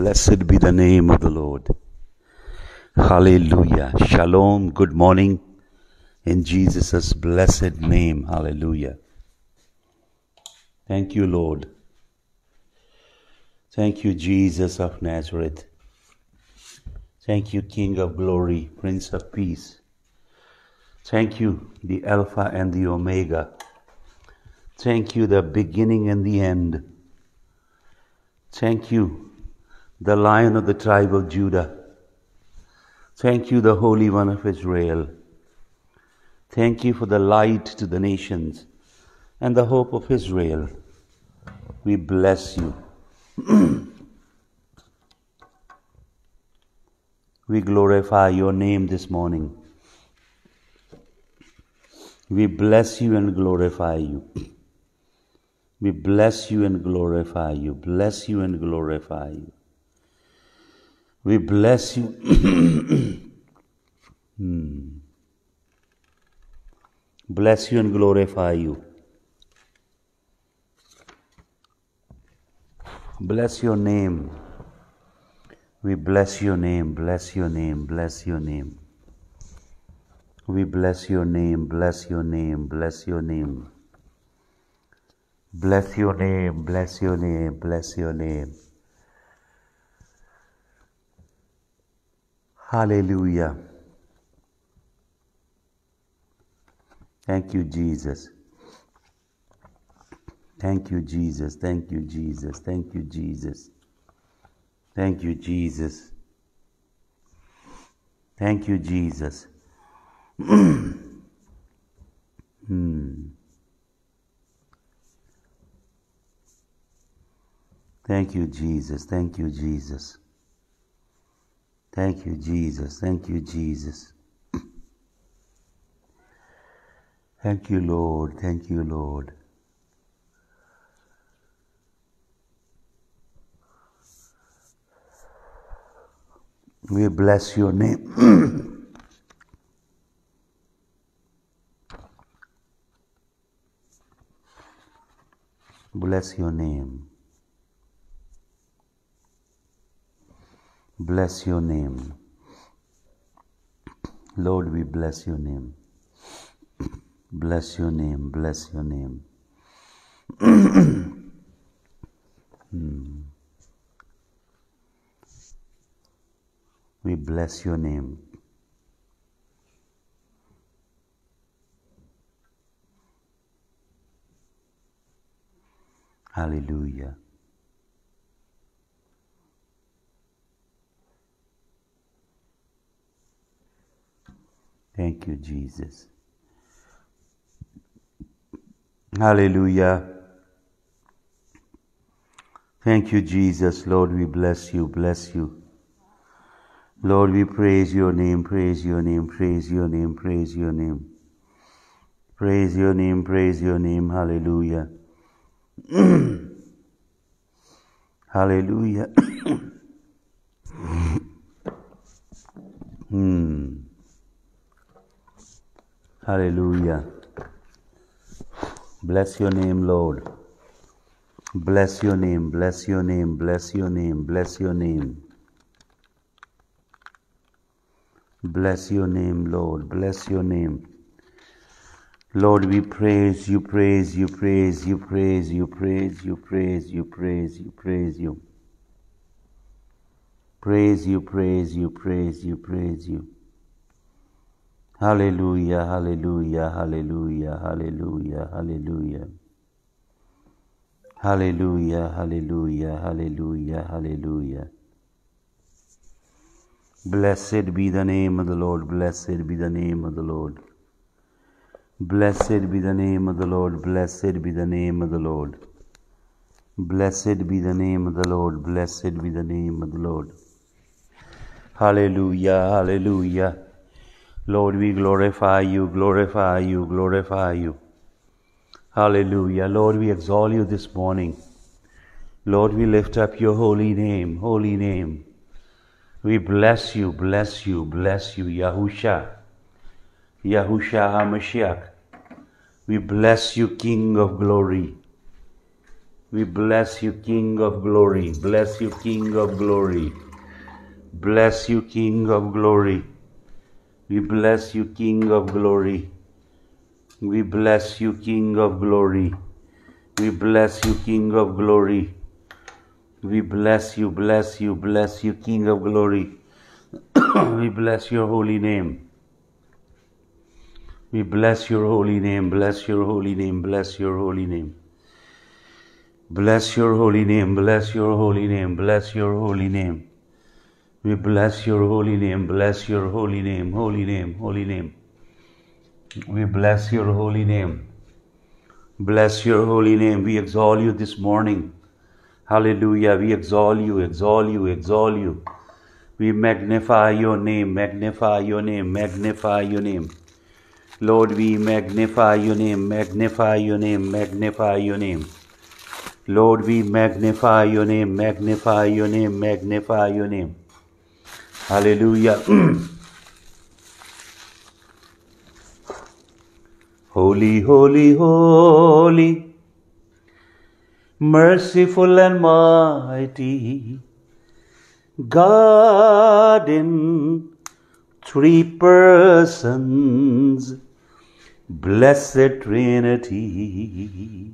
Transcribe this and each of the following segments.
Blessed be the name of the Lord. Hallelujah. Shalom. Good morning. In Jesus' blessed name. Hallelujah. Thank you, Lord. Thank you, Jesus of Nazareth. Thank you, King of glory, Prince of peace. Thank you, the Alpha and the Omega. Thank you, the beginning and the end. Thank you, the lion of the tribe of Judah. Thank you, the Holy One of Israel. Thank you for the light to the nations and the hope of Israel. We bless you. we glorify your name this morning. We bless you and glorify you. We bless you and glorify you. Bless you and glorify you. We bless you. Hmm. Bless you and glorify you. Bless your name. We bless your name, bless your name, bless your name. We bless your name, bless your name, bless your name. Bless your name, bless your name, bless your name. Hallelujah. Thank you, Jesus. Thank you, Jesus. Thank you, Jesus. Thank you, Jesus. Thank you, Jesus. Thank you, Jesus. hmm. Thank you, Jesus. Thank you, Jesus. Thank you, Jesus. Thank you, Jesus. Thank you, Lord. Thank you, Lord. We bless your name. bless your name. bless your name. Lord, we bless your name. Bless your name, bless your name. Hmm. We bless your name. Hallelujah. Thank you, Jesus. Hallelujah. Thank you, Jesus. Lord, we bless you, bless you. Lord, we praise your name, praise your name, praise your name, praise your name. Praise your name, praise your name, hallelujah. hallelujah. hmm. Hallelujah. Bless your name, Lord. Bless your name, bless your name, bless your name, bless your name. Bless your name, Lord. Bless your name. Lord, we praise you, praise you, praise you, praise you, praise you, praise you, praise you, praise you. Praise you, praise you, praise you, praise you. Hallelujah, hallelujah, hallelujah, hallelujah, hallelujah. Hallelujah, hallelujah, hallelujah, hallelujah. Blessed be the name of the Lord, blessed be the name of the Lord. Blessed be the name of the Lord, blessed be the name of the Lord. Blessed be the name of the Lord, blessed be the name of the Lord. Hallelujah, hallelujah. Lord, we glorify you, glorify you, glorify you. Hallelujah. Lord, we exalt you this morning. Lord, we lift up your holy name, holy name. We bless you, bless you, bless you, Yahusha, Yahusha HaMashiach. We bless you, King of glory. We bless you, King of glory. Bless you, King of glory. Bless you, King of glory. We bless you, King of glory. We bless you, King of glory. We bless you, King of glory. We bless you, bless you, bless you, King of glory. we bless your holy name. We bless your holy name, bless your holy name, bless your holy name. Bless your holy name, bless your holy name, bless your holy name. We bless your holy name, bless your holy name, holy name, holy name. We bless your holy name. Bless your holy name. We exalt you this morning. Hallelujah. We exalt you, exalt you, exalt you. We magnify your name, magnify your name, magnify your name. Lord, we magnify your name, magnify your name, magnify your name. Lord, we magnify your name, magnify your name, magnify your name. Hallelujah. holy, holy, holy, merciful and mighty, God in three persons, blessed Trinity.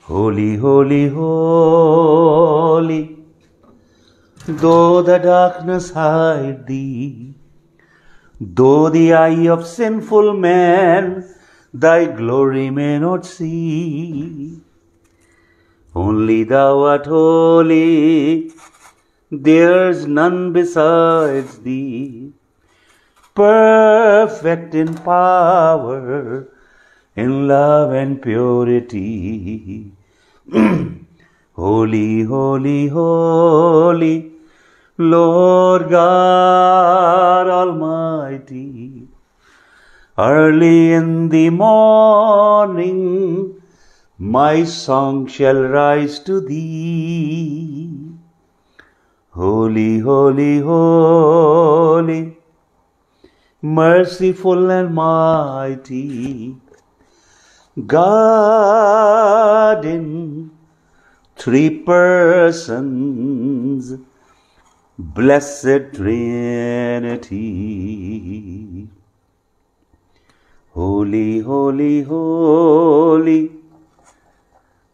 Holy, holy, holy. Though the darkness hide thee, though the eye of sinful man thy glory may not see, only thou art holy, there's none besides thee. Perfect in power, in love and purity. holy, holy, holy. Lord God Almighty. Early in the morning, my song shall rise to thee. Holy, holy, holy, merciful and mighty, God in three persons Blessed Trinity. Holy, holy, holy,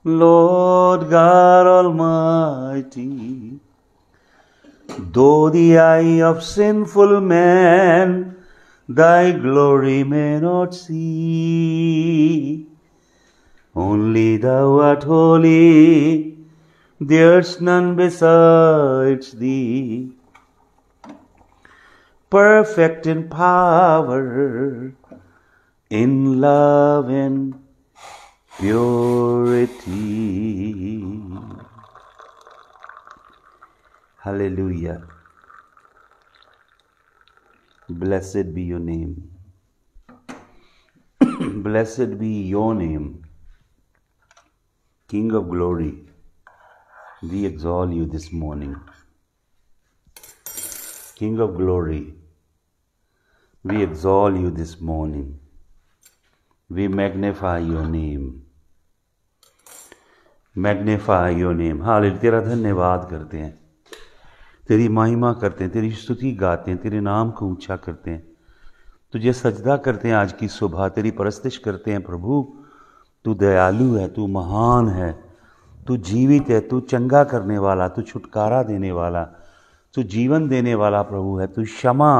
Lord God Almighty. Though the eye of sinful man thy glory may not see, only thou art holy there's none besides thee, perfect in power, in love and purity. Hallelujah. Blessed be your name. Blessed be your name, King of glory. we exalt you this morning. King of glory, we exalt you this morning. We magnify your name. Magnify your name हाल तेरा धन्यवाद करते हैं तेरी महिमा करते हैं तेरी स्तुति गाते हैं तेरे नाम को ऊंचा करते हैं तुझे सजदा करते हैं आज की सुबह तेरी परस्तिश करते हैं प्रभु तू दयालु है तू महान है तू जीवित है तू चंगा करने वाला तू छुटकारा देने वाला तू जीवन देने वाला प्रभु है तू क्षमा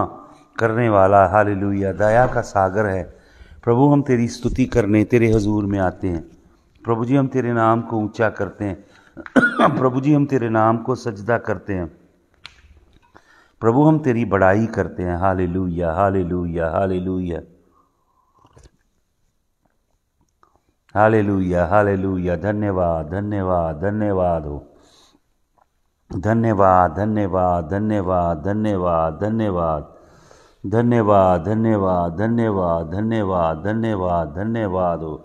करने वाला हाल दया का सागर है प्रभु हम तेरी स्तुति करने तेरे हजूर में आते हैं प्रभु जी हम तेरे नाम को ऊंचा करते हैं प्रभु जी हम तेरे नाम को सजदा करते हैं प्रभु हम तेरी बड़ाई करते हैं हाल लुया हाल लुया हाल लुया हाले लुया हाले लुया धन्यवाद धन्यवाद धन्यवाद हो धन्यवाद धन्यवाद धन्यवाद धन्यवाद धन्यवाद धन्यवाद धन्यवाद धन्यवाद धन्यवाद धन्यवाद धन्यवाद हो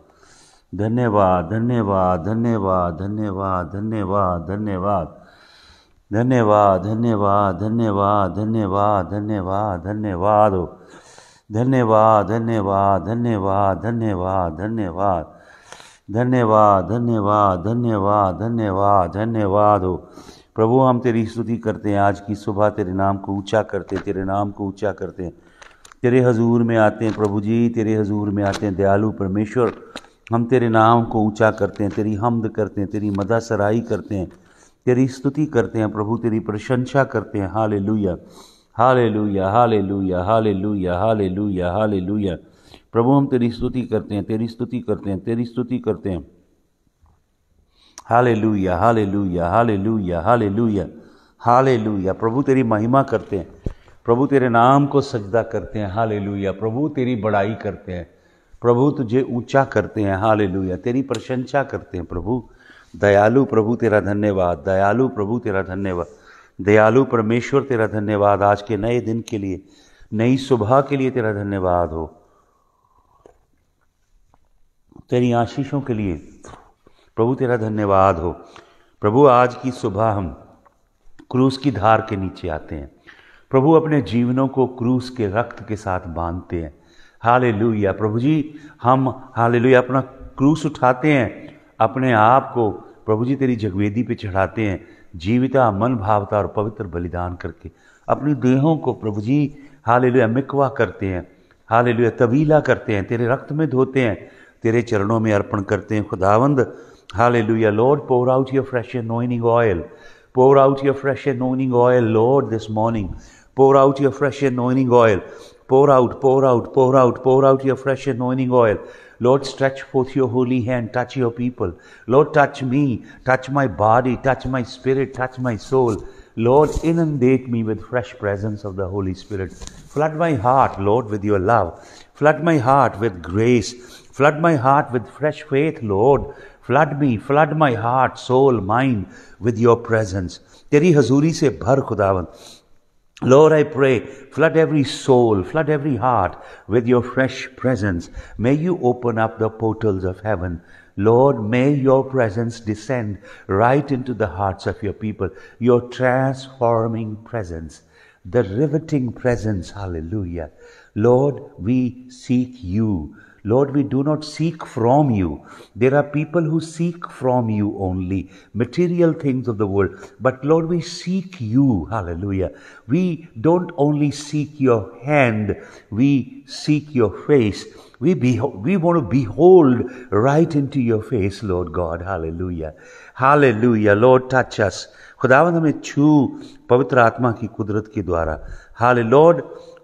धन्यवाद धन्यवाद धन्यवाद धन्यवाद धन्यवाद धन्यवाद धन्यवाद धन्यवाद धन्यवाद धन्यवाद धन्यवाद धन्यवाद हो धन्यवाद धन्यवाद धन्यवाद धन्यवाद धन्यवाद धन्यवाद धन्यवाद धन्यवाद धन्यवाद धन्यवाद हो प्रभु हम तेरी स्तुति करते हैं आज की सुबह तेरे नाम को ऊंचा करते हैं तेरे नाम को ऊंचा करते हैं तेरे हजूर में आते हैं प्रभु जी तेरे हजूर में आते हैं दयालु परमेश्वर हम तेरे नाम को ऊंचा करते हैं तेरी हमद करते हैं तेरी मदा सराई करते हैं तेरी स्तुति करते हैं प्रभु तेरी प्रशंसा करते हैं हाल लुया हाल लुया हाल लुया हाल लुया हाल लुया हाल लुया प्रभु हम तेरी स्तुति करते हैं तेरी स्तुति करते हैं तेरी स्तुति करते हैं हाले लूया हाले लूया हाले लूया हाले लूया हाले लूया प्रभु तेरी महिमा करते हैं प्रभु तेरे नाम को सजदा करते हैं हाले लूया प्रभु तेरी बड़ाई करते हैं प्रभु तुझे ऊंचा करते हैं हाले लूया तेरी प्रशंसा करते हैं प्रभु दयालु प्रभु तेरा धन्यवाद दयालु प्रभु तेरा धन्यवाद दयालु परमेश्वर तेरा धन्यवाद आज के नए दिन के लिए नई सुबह के लिए तेरा धन्यवाद हो तेरी आशीषों के लिए प्रभु तेरा धन्यवाद हो प्रभु आज की सुबह हम क्रूस की धार के नीचे आते हैं प्रभु अपने जीवनों को क्रूस के रक्त के साथ बांधते हैं हाले प्रभु जी हम हाले अपना क्रूस उठाते हैं अपने आप को प्रभु जी तेरी जगवेदी पे चढ़ाते हैं जीविता मन भावता और पवित्र बलिदान करके अपनी देहों को प्रभु जी लुया मिकवा करते हैं हाल तवीला करते हैं तेरे रक्त में धोते हैं तेरे चरणों में अर्पण करते हैं खुदावंद हाले लुया Lord pour out your fresh anointing oil pour out your fresh anointing oil Lord this morning pour out your fresh anointing oil pour out pour out pour out pour out your fresh anointing oil Lord stretch forth your holy hand touch your people Lord touch me touch my body touch my spirit touch my soul Lord inundate me with fresh presence of the Holi Spirit flood my heart Lord with your love flood my heart with grace Flood my heart with fresh faith, Lord. Flood me, flood my heart, soul, mind with Your presence. Teri Hazuri se bhar, खुदावन Lord, I pray, flood every soul, flood every heart with your fresh presence. May you open up the portals of heaven. Lord, may your presence descend right into the hearts of your people, your transforming presence, the riveting presence. Hallelujah. Lord, we seek you. Lord, we do not seek from you. There are people who seek from you only material things of the world. But Lord, we seek you. Hallelujah. We don't only seek your hand, we seek your face. We, behold, we want to behold right into your face, Lord God. Hallelujah. Hallelujah. Lord, touch us. Hallelujah. Lord,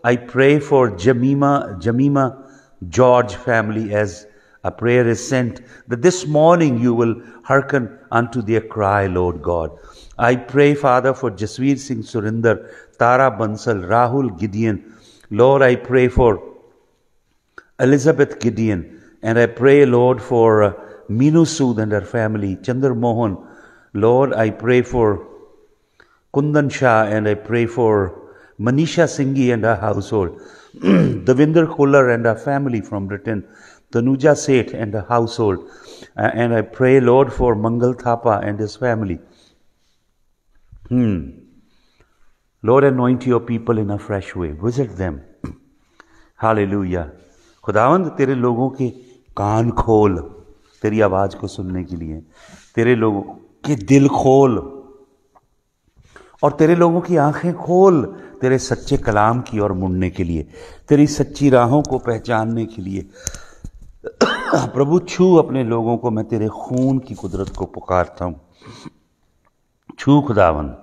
I pray for Jamima, Jamima. George family as a prayer is sent that this morning you will hearken unto their cry, Lord God. I pray, Father, for Jasveer Singh Surinder, Tara Bansal, Rahul Gideon. Lord, I pray for Elizabeth Gideon. And I pray, Lord, for uh, Minu Sood and her family, Chandra Mohan. Lord, I pray for Kundan Shah and I pray for Manisha Singhi and her household. Davinder Kohler and her family from Britain, Tanuja Seth and her household, uh, and I pray, Lord, for Mangal Thapa and his family. Hmm. Lord, anoint your people in a fresh way. Visit them. Hallelujah. खुदावंद तेरे लोगों के कान खोल तेरी आवाज़ को सुनने के लिए तेरे लोगों के दिल खोल और तेरे लोगों की आंखें खोल तेरे सच्चे कलाम की ओर मुड़ने के लिए तेरी सच्ची राहों को पहचानने के लिए प्रभु छू अपने लोगों को मैं तेरे खून की कुदरत को पुकारता हूँ छू खुदावन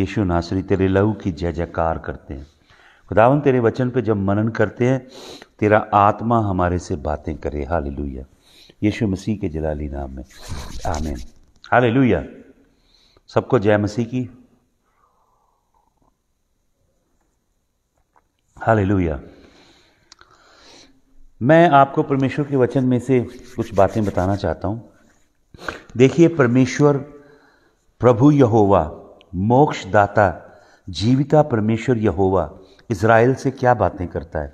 यीशु नासरी तेरे लहू की जय जयकार करते हैं खुदावन तेरे वचन पे जब मनन करते हैं तेरा आत्मा हमारे से बातें करे हाल लुया यीशु मसीह के जलाली नाम में आमेन हाल सबको जय मसीह की हालेलुया मैं आपको परमेश्वर के वचन में से कुछ बातें बताना चाहता हूं देखिए परमेश्वर प्रभु यहोवा मोक्षदाता जीविता परमेश्वर यहोवा इसराइल से क्या बातें करता है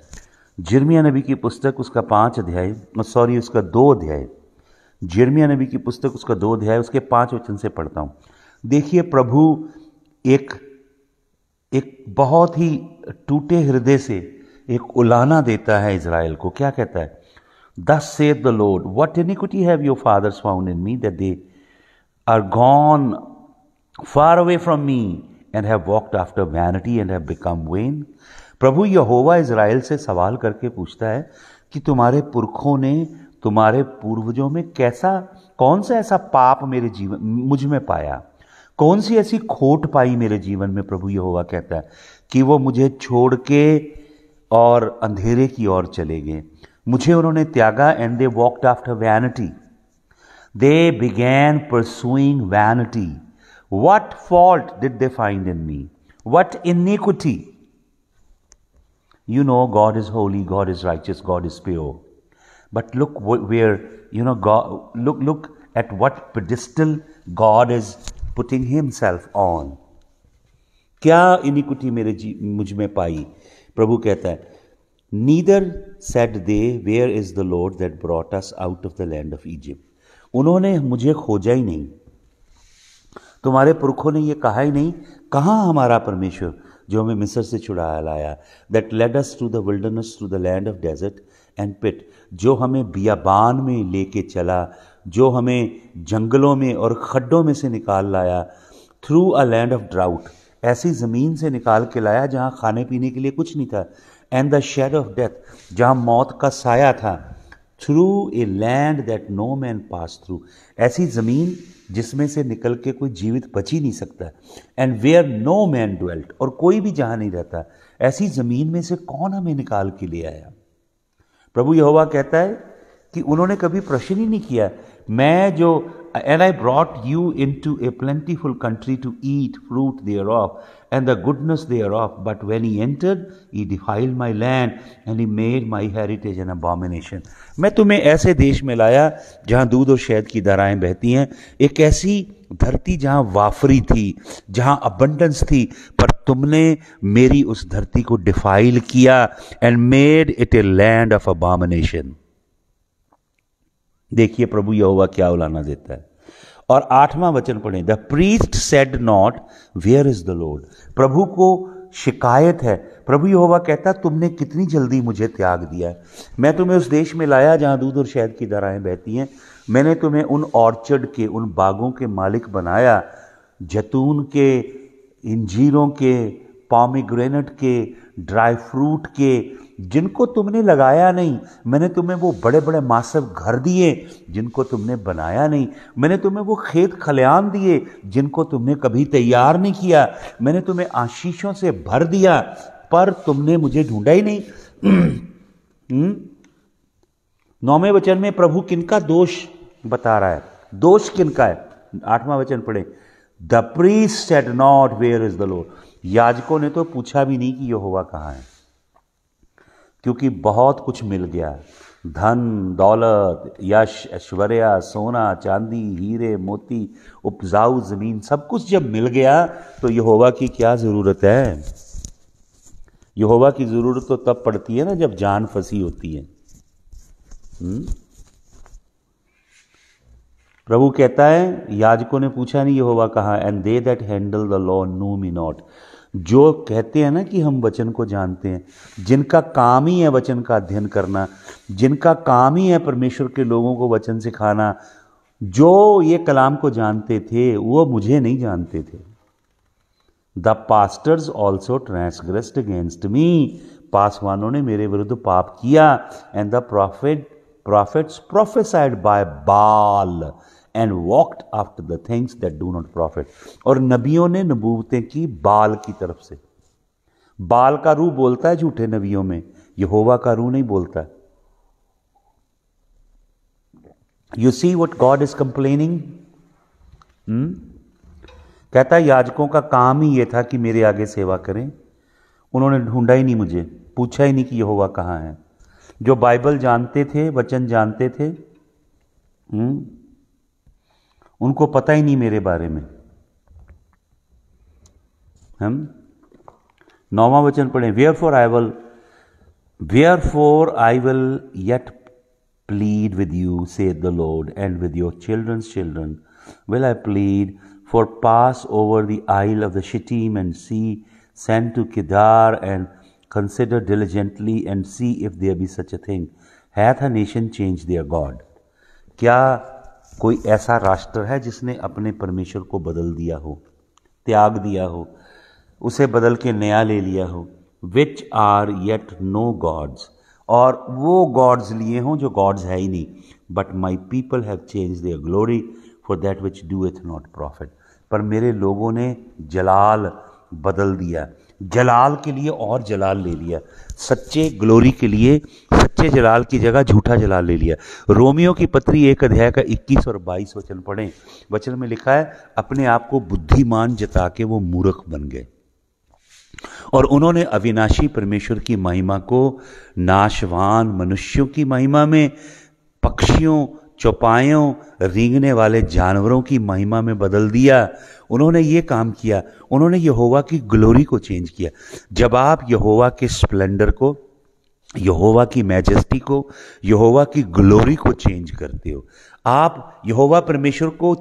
जिरमिया नबी की पुस्तक उसका पांच अध्याय सॉरी उसका दो अध्याय जिरमिया नबी की पुस्तक उसका दो अध्याय उसके पांच वचन से पढ़ता हूं देखिए प्रभु एक एक बहुत ही टूटे हृदय से एक उलाना देता है इसराइल को क्या कहता है thus saith the Lord what iniquity have your fathers found in me that they are gone far away from me and have walked after vanity and have become vain प्रभु यहोवा इसराइल से सवाल करके पूछता है कि तुम्हारे पुरखों ने तुम्हारे पूर्वजों में कैसा कौन सा ऐसा पाप मेरे जीवन मुझ में पाया कौन सी ऐसी खोट पाई मेरे जीवन में प्रभु यह कहता है कि वो मुझे छोड़ के और अंधेरे की ओर चले गए मुझे उन्होंने त्यागा and they walked after vanity they began pursuing vanity what fault did they find in me what कु you know God is holy God is righteous God is pure but look where you know गॉ look look at what डिस्टल God is putting himself on क्या iniquity मेरे जी मुझ में पाई प्रभु कहता है neither said they where is the Lord that brought us out of the land of Egypt उन्होंने मुझे खोजा ही नहीं तुम्हारे पुरखों ने यह कहा ही नहीं कहाँ हमारा परमेश्वर जो हमें मिस्र से छुड़ा लाया that led us to the wilderness to the land of desert and pit जो हमें बियाबान में लेके चला जो हमें जंगलों में और खड्डों में से निकाल लाया through a land of drought ऐसी ज़मीन से निकाल के लाया जहाँ खाने पीने के लिए कुछ नहीं था and the shade of death जहाँ मौत का साया था through a land that no man passed through ऐसी ज़मीन जिसमें से निकल के कोई जीवित बच ही नहीं सकता and where no man dwelt और कोई भी जहाँ नहीं रहता ऐसी ज़मीन में से कौन हमें निकाल के ले आया प्रभु यहोवा कहता है कि उन्होंने कभी प्रश्न ही नहीं किया मैं जो and I brought you into a plentiful country to eat fruit thereof and the goodness thereof but when ye enter ye defile my land and ye made my heritage an abomination मैं तुम्हें ऐसे देश में लाया जहाँ दूध और शहद की दराएँ बहती हैं एक ऐसी धरती जहाँ वाफरी थी जहाँ अबंडेंस थी पर तुमने मेरी उस धरती को डिफाइल किया and made it a land of abomination देखिए प्रभु यहोवा क्या उलाना देता है और आठवां वचन पढ़ें the priest said not where is the Lord प्रभु को शिकायत है प्रभु यहोवा कहता तुमने कितनी जल्दी मुझे त्याग दिया मैं तुम्हें उस देश में लाया जहाँ दूध और शहद की दराएं बहती हैं मैंने तुम्हें उन ऑर्चर्ड के उन बागों के मालिक बनाया जैतून के इंजीरों के पॉमीग्रेनेट के ड्राई फ्रूट के जिनको तुमने लगाया नहीं मैंने तुम्हें वो बड़े बड़े मासव घर दिए जिनको तुमने बनाया नहीं मैंने तुम्हें वो खेत खलियान दिए जिनको तुमने कभी तैयार नहीं किया मैंने तुम्हें आशीषों से भर दिया पर तुमने मुझे ढूंढा ही नहीं हम्म? नौवें वचन में प्रभु किनका दोष बता रहा है दोष किनका है आठवां वचन पढ़े the priest said not where is the Lord याजकों ने तो पूछा भी नहीं कि हुआ कहाँ है क्योंकि बहुत कुछ मिल गया धन दौलत यश ऐश्वर्या सोना चांदी हीरे मोती उपजाऊ ज़मीन सब कुछ जब मिल गया तो यहोवा की क्या ज़रूरत है यहोवा की ज़रूरत तो तब पड़ती है ना जब जान फंसी होती है हम्म? प्रभु कहता है याजकों ने पूछा नहीं यहोवा कहा and they that handle the law knew me not जो कहते हैं ना कि हम वचन को जानते हैं जिनका काम ही है वचन का अध्ययन करना जिनका काम ही है परमेश्वर के लोगों को वचन सिखाना जो ये कलाम को जानते थे वो मुझे नहीं जानते थे the pastors also transgressed against me पासवानों ने मेरे विरुद्ध पाप किया and the prophet prophets prophesied by Baal and walked after the things that do not profit और नबियों ने नबूवतें की बाल की तरफ से बाल का रूह बोलता है झूठे नबियों में यहोवा का रूह नहीं बोलता you see what God is complaining कहता है याजकों का काम ही यह था कि मेरे आगे सेवा करें उन्होंने ढूंढा ही नहीं मुझे पूछा ही नहीं कि यहोवा कहां है जो बाइबल जानते थे वचन जानते थे हुँ? Hmm? उनको पता ही नहीं मेरे बारे में हम नौवा वचन पढ़े wherefore I will wherefore I will yet plead with you saith the Lord and with your children's children will I plead for pass over the isle of the Chittim and see send to Kedar and consider diligently and see if there be such a thing hath a nation change their god क्या कोई ऐसा राष्ट्र है जिसने अपने परमेश्वर को बदल दिया हो त्याग दिया हो उसे बदल के नया ले लिया हो which are yet no gods और वो गॉड्स लिए हों जो गॉड्स है ही नहीं but my people have change their glory for that which doeth not profit पर मेरे लोगों ने जलाल बदल दिया जलाल के लिए और जलाल ले लिया सच्चे ग्लोरी के लिए सच्चे जलाल की जगह झूठा जलाल ले लिया रोमियो की पत्री एक अध्याय का 21 और 22 वचन पढ़ें वचन में लिखा है अपने आप को बुद्धिमान जता के वो मूर्ख बन गए और उन्होंने अविनाशी परमेश्वर की महिमा को नाशवान मनुष्यों की महिमा में पक्षियों चौपायों रींगने वाले जानवरों की महिमा में बदल दिया उन्होंने ये काम किया उन्होंने यहोवा की ग्लोरी को चेंज किया जब आप यहोवा के स्प्लेंडर को यहोवा की मैजेस्टी को यहोवा की ग्लोरी को चेंज करते हो आप यहोवा परमेश्वर को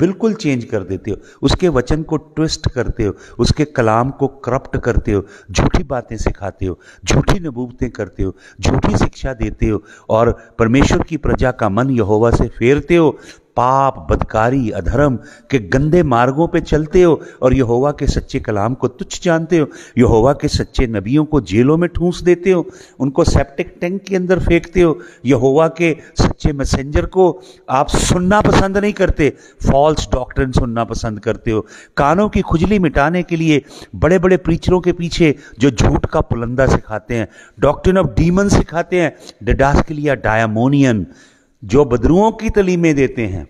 बिल्कुल चेंज कर देते हो उसके वचन को ट्विस्ट करते हो उसके कलाम को करप्ट करते हो झूठी बातें सिखाते हो झूठी नबूबतें करते हो झूठी शिक्षा देते हो और परमेश्वर की प्रजा का मन यहोवा से फेरते हो पाप बदकारी अधर्म के गंदे मार्गों पे चलते हो और यहोवा के सच्चे कलाम को तुच्छ जानते हो यहोवा के सच्चे नबियों को जेलों में ठूंस देते हो उनको सेप्टिक टैंक के अंदर फेंकते हो यहोवा के सच्चे मैसेंजर को आप सुनना पसंद नहीं करते फॉल्स डॉक्टर सुनना पसंद करते हो कानों की खुजली मिटाने के लिए बड़े बड़े प्रीचरों के पीछे जो झूठ का पुलंदा सिखाते हैं डॉक्टर ऑफ डीमन सिखाते हैं लिए डायमोनियन जो बदरुओं की तलीमें देते हैं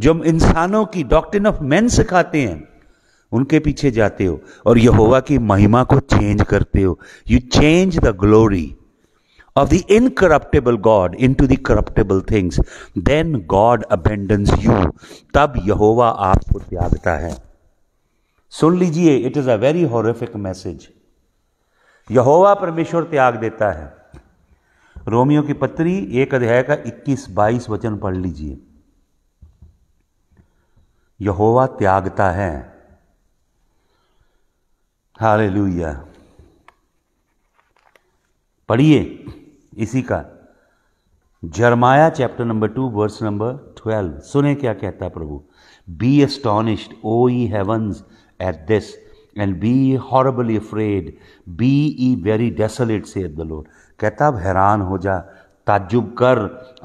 जो इंसानों की डॉक्टिन ऑफ मैन सिखाते हैं उनके पीछे जाते हो और यहोवा की महिमा को चेंज करते हो you change the glory the incorruptible God into the corruptible things then God abandons you तब यहोवा आपको त्यागता है सुन लीजिए it is a very horrific message यहोवा परमेश्वर त्याग देता है रोमियो की पत्री एक अध्याय का 21-22 वचन पढ़ लीजिए यहोवा त्यागता है हाल लुया पढ़िए इसी का Jeremiah chapter number two verse number twelve सुने क्या कहता है प्रभु be astonished O ye heavens at this and be horribly afraid be ye very desolate saith the Lord कहता अब हैरान हो जा ताजुब कर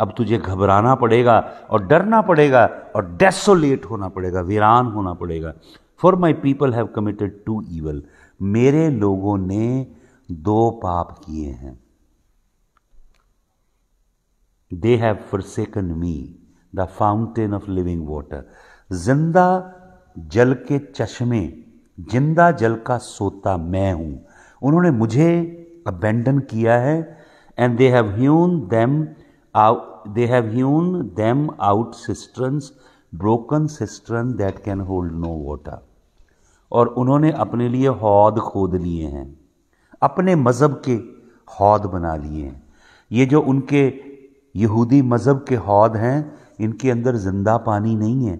अब तुझे घबराना पड़ेगा और डरना पड़ेगा और डेसोलेट होना पड़ेगा वीरान होना पड़ेगा for my people have committed two evil मेरे लोगों ने दो पाप किए हैं they have forsaken me the fountain of living water जिंदा जल के चश्मे जिंदा जल का सोता मैं हूं उन्होंने मुझे अबेंडन किया है and they have hewn them out they have hewn them out sisters broken cisterns that can hold no water और उन्होंने अपने लिए हौद खोद लिए हैं अपने मज़हब के हौद बना लिए हैं ये जो उनके यहूदी मज़हब के हौद हैं इनके अंदर ज़िंदा पानी नहीं है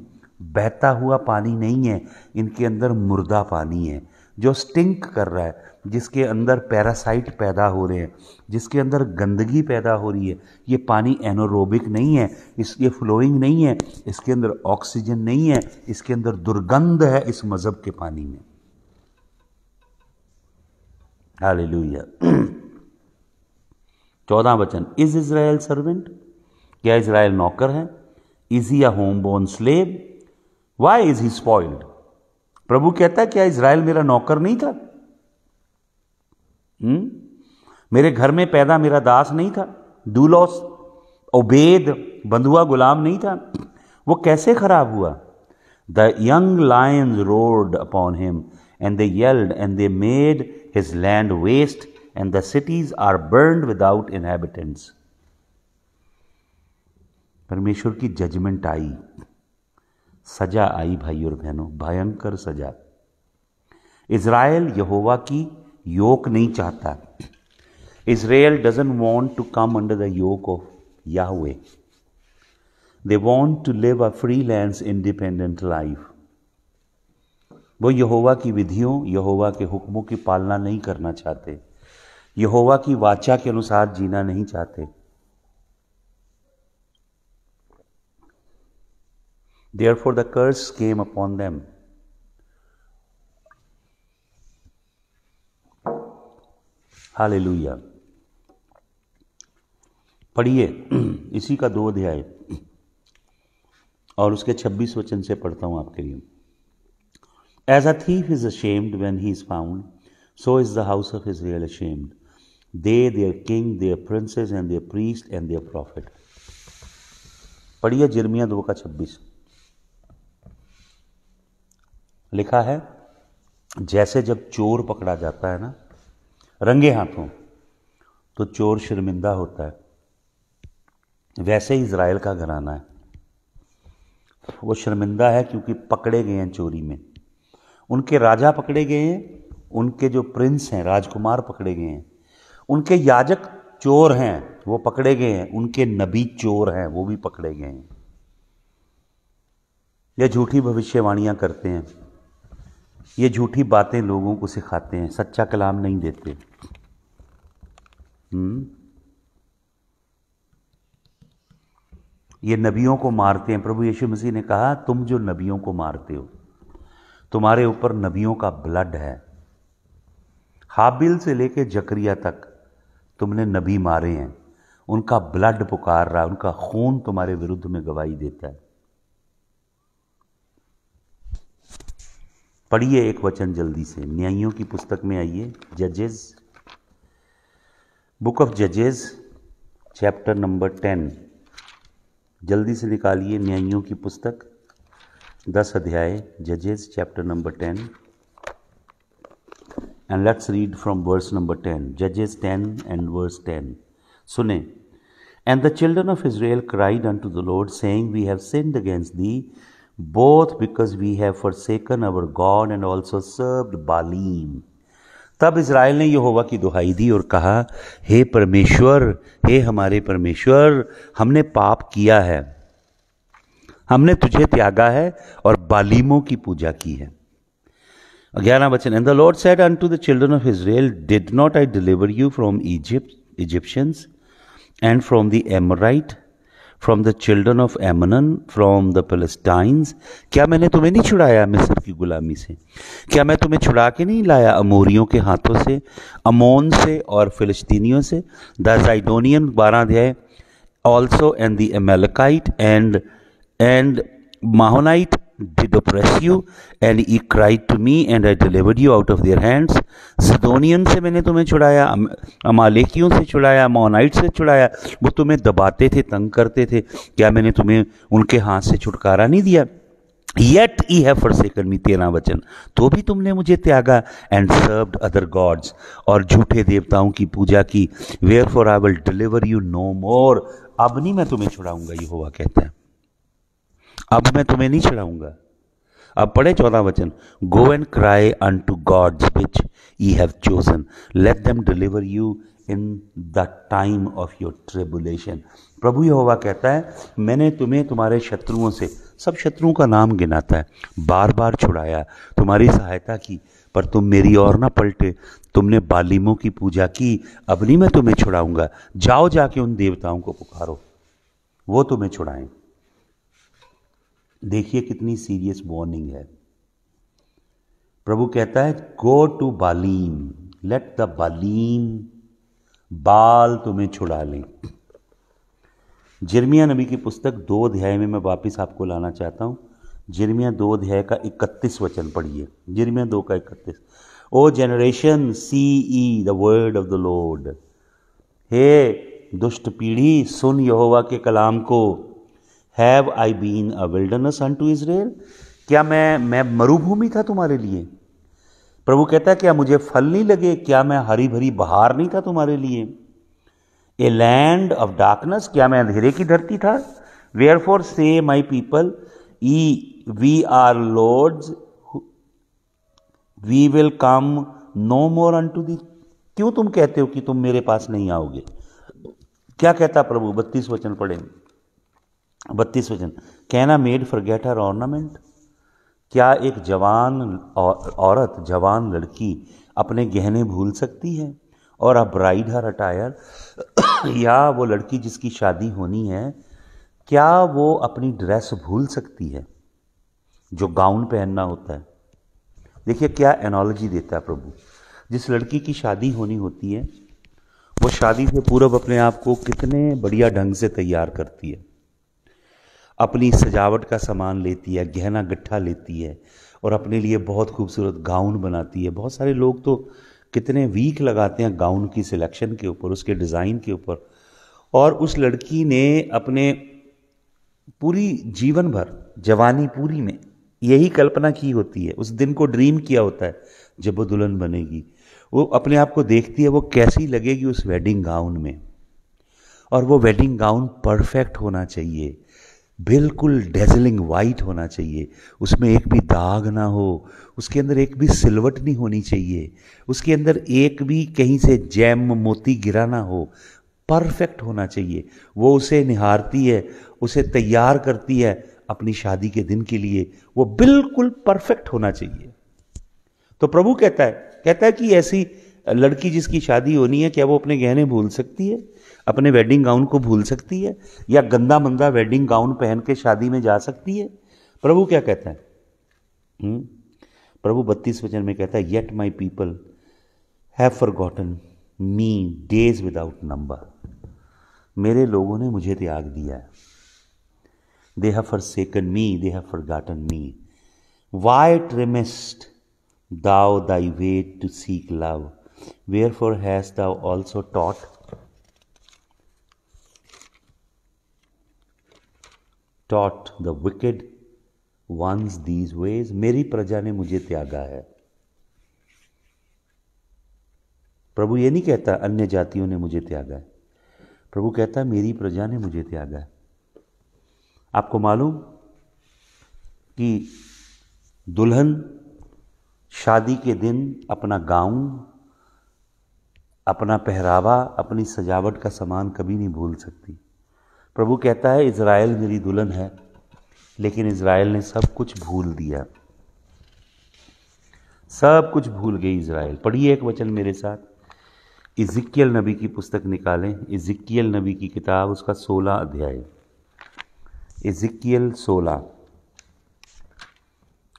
बहता हुआ पानी नहीं है इनके अंदर मुर्दा पानी है जो स्टिंक कर रहा है जिसके अंदर पैरासाइट पैदा हो रहे हैं जिसके अंदर गंदगी पैदा हो रही है ये पानी एनोरोबिक नहीं है इस ये फ्लोइंग नहीं है इसके अंदर ऑक्सीजन नहीं है इसके अंदर दुर्गंध है इस मज़हब के पानी में हाल चौदह वचन इज इसराइल सर्वेंट क्या इसराइल नौकर है is he a home born slave why is he spoiled प्रभु कहता है क्या इसराइल मेरा नौकर नहीं था हुँ? हम्म? मेरे घर में पैदा मेरा दास नहीं था दूलोस ओबेद बंधुआ गुलाम नहीं था वो कैसे खराब हुआ the young lions roared upon him and they yelled and they made his land waste and the cities are burned without inhabitants परमेश्वर की जजमेंट आई सजा आई भाई और बहनों भयंकर सजा इज़राइल यहोवा की योक नहीं चाहता Israel doesn't want to come under the yoke of Yahweh they want to live a free land independent life वो यहोवा की विधियों यहोवा के हुक्मों की पालना नहीं करना चाहते यहोवा की वाचा के अनुसार जीना नहीं चाहते therefore the curse came upon them hallelujah पढ़िए इसी का दो अध्याय और उसके 26 वचन से पढ़ता हूं आपके लिए as a thief is ashamed when he is found so is the house of Israel ashamed they their king their princes and their priest and their prophet पढ़िए जिर्मिया दो का छब्बीस लिखा है जैसे जब चोर पकड़ा जाता है ना रंगे हाथों तो चोर शर्मिंदा होता है वैसे ही इसराइल का घराना है वो शर्मिंदा है क्योंकि पकड़े गए हैं चोरी में उनके राजा पकड़े गए हैं उनके जो प्रिंस हैं राजकुमार पकड़े गए हैं उनके याजक चोर हैं वो पकड़े गए हैं उनके नबी चोर हैं वो भी पकड़े गए हैं ये झूठी भविष्यवाणियां करते हैं ये झूठी बातें लोगों को सिखाते हैं सच्चा कलाम नहीं देते हम्म? ये नबियों को मारते हैं प्रभु यीशु मसीह ने कहा तुम जो नबियों को मारते हो तुम्हारे ऊपर नबियों का ब्लड है हाबिल से लेके जकरिया तक तुमने नबी मारे हैं उनका ब्लड पुकार रहा उनका खून तुम्हारे विरुद्ध में गवाही देता है पढ़िए एक वचन जल्दी से न्यायियों की पुस्तक में आइए जजेस बुक ऑफ जजेस चैप्टर नंबर टेन जल्दी से निकालिए न्यायियों की पुस्तक दस अध्याय जजेस chapter number ten and let's read from verse number ten जजेस टेन एंड वर्स टेन सुने and the children of Israel cried on unto the Lord saying we have send against the both because we have सेकन our God and also served बालीम तब Israel ने यहोवा की दुहाई दी और कहा हे परमेश्वर हे हमारे परमेश्वर हमने पाप किया है हमने तुझे त्यागा है और बालीमों की पूजा की है ग्यारह वचन and the Lord said unto the children of Israel did not I deliver you from Egypt Egyptians and from the Amorite from the children of Ammon from the Philistines क्या मैंने तुम्हें नहीं छुड़ाया मिस्र की गुलामी से क्या मैं तुम्हें छुड़ा के नहीं लाया अमोरियों के हाथों से अमोन से और फिलिस्तीनियों से द जाइडोनियन बारह अध्याय also and the Amalekite and and Maonite did oppress you, and ye cried to me, and I delivered you out of their hands. Sidonian से मैंने तुम्हें छुड़ाया अमालेकियों से छुड़ाया मोनाइट से छुड़ाया वो तुम्हें दबाते थे तंग करते थे क्या मैंने तुम्हें उनके हाथ से छुटकारा नहीं दिया येट ई है फॉरसेकन मी तेरा वचन तो भी तुमने मुझे त्यागा एंड सर्व्ड अदर गॉड्स और झूठे देवताओं की पूजा की wherefore I will deliver you no more अब नहीं मैं तुम्हें छुड़ाऊंगा ये हुआ कहते हैं अब मैं तुम्हें नहीं छड़ाऊंगा अब पढ़े चौदह वचन go and cry unto God which ye have chosen let them deliver you in the time of your tribulation प्रभु यहोवा कहता है मैंने तुम्हें तुम्हारे शत्रुओं से सब शत्रुओं का नाम गिनाता है बार बार छुड़ाया तुम्हारी सहायता की पर तुम मेरी और ना पलटे तुमने बालिमों की पूजा की अब नहीं मैं तुम्हें छुड़ाऊंगा जाओ जाके उन देवताओं को पुकारो वो तुम्हें छुड़ाएं देखिए कितनी सीरियस वार्निंग है प्रभु कहता है go to Baalim let the Baalim Baal तुम्हें छुड़ा लें जिरमिया नबी की पुस्तक दो अध्याय में मैं वापस आपको लाना चाहता हूं जिरमिया दो अध्याय का इकतीस वचन पढ़िए जिरमिया दो का इकतीस O generation see ye the word of the Lord हे दुष्ट पीढ़ी सुन यहोवा के कलाम को have I been a wilderness unto Israel क्या मैं मैं मरुभूमि था तुम्हारे लिए प्रभु कहता है क्या मुझे फल नहीं लगे क्या मैं हरी भरी बहार नहीं था तुम्हारे लिए ए लैंड ऑफ डार्कनेस क्या मैं अंधेरे की धरती था wherefore say my people ई we are lords we will come no more unto thee क्यों तुम कहते हो कि तुम मेरे पास नहीं आओगे क्या कहता प्रभु बत्तीस वचन पढ़ेंगे बत्तीस वचन can a maid forget her ornament क्या एक जवान और, औरत जवान लड़की अपने गहने भूल सकती है और अब ब्राइड हर अटायर या वो लड़की जिसकी शादी होनी है क्या वो अपनी ड्रेस भूल सकती है जो गाउन पहनना होता है देखिए क्या एनोलॉजी देता है प्रभु जिस लड़की की शादी होनी होती है वो शादी से पूर्व अपने आप को कितने बढ़िया ढंग से तैयार करती है अपनी सजावट का सामान लेती है गहना गट्ठा लेती है और अपने लिए बहुत खूबसूरत गाउन बनाती है बहुत सारे लोग तो कितने वीक लगाते हैं गाउन की सिलेक्शन के ऊपर उसके डिज़ाइन के ऊपर और उस लड़की ने अपने पूरी जीवन भर जवानी पूरी में यही कल्पना की होती है उस दिन को ड्रीम किया होता है जब वो दुल्हन बनेगी वो अपने आप को देखती है वो कैसी लगेगी उस वेडिंग गाउन में और वो वेडिंग गाउन परफेक्ट होना चाहिए बिल्कुल डेजलिंग वाइट होना चाहिए उसमें एक भी दाग ना हो उसके अंदर एक भी सिलवट नहीं होनी चाहिए उसके अंदर एक भी कहीं से जैम मोती गिरा ना हो परफेक्ट होना चाहिए वो उसे निहारती है उसे तैयार करती है अपनी शादी के दिन के लिए वो बिल्कुल परफेक्ट होना चाहिए तो प्रभु कहता है कहता है कि ऐसी लड़की जिसकी शादी होनी है क्या वो अपने गहने भूल सकती है अपने वेडिंग गाउन को भूल सकती है या गंदा मंदा वेडिंग गाउन पहन के शादी में जा सकती है प्रभु क्या कहता है हुँ? हम्म? प्रभु बत्तीस वचन में कहता है yet my people have forgotten me days without number मेरे लोगों ने मुझे त्याग दिया है they have forsaken me they have forgotten me why trimmest thou thy way to seek love wherefore hast thou also taught taught the wicked ones these ways मेरी प्रजा ने मुझे त्यागा है प्रभु ये नहीं कहता अन्य जातियों ने मुझे त्यागा है प्रभु कहता मेरी प्रजा ने मुझे त्यागा है आपको मालूम कि दुल्हन शादी के दिन अपना गाउन अपना पहरावा अपनी सजावट का सामान कभी नहीं भूल सकती प्रभु कहता है इज़राइल मेरी दुल्हन है लेकिन इज़राइल ने सब कुछ भूल दिया सब कुछ भूल गई इज़राइल पढ़िए एक वचन मेरे साथ इजिकियल नबी की पुस्तक निकालें इजिकियल नबी की किताब उसका सोलह अध्याय इजिकियल सोलह